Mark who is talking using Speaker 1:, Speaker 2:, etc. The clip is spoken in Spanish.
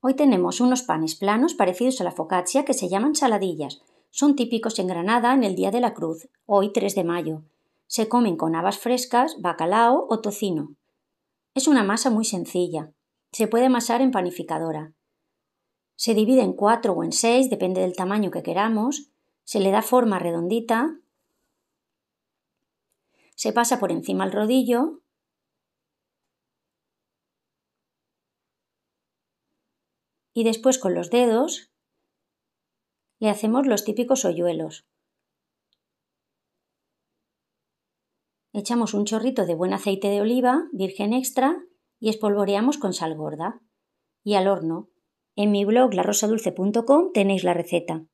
Speaker 1: Hoy tenemos unos panes planos parecidos a la focaccia que se llaman saladillas. Son típicos en Granada en el Día de la Cruz, hoy 3 de mayo. Se comen con habas frescas, bacalao o tocino. Es una masa muy sencilla. Se puede amasar en panificadora. Se divide en cuatro o en seis, depende del tamaño que queramos. Se le da forma redondita. Se pasa por encima el rodillo y después con los dedos le hacemos los típicos hoyuelos. Echamos un chorrito de buen aceite de oliva, virgen extra, y espolvoreamos con sal gorda. Y al horno. En mi blog larosadulce.com tenéis la receta.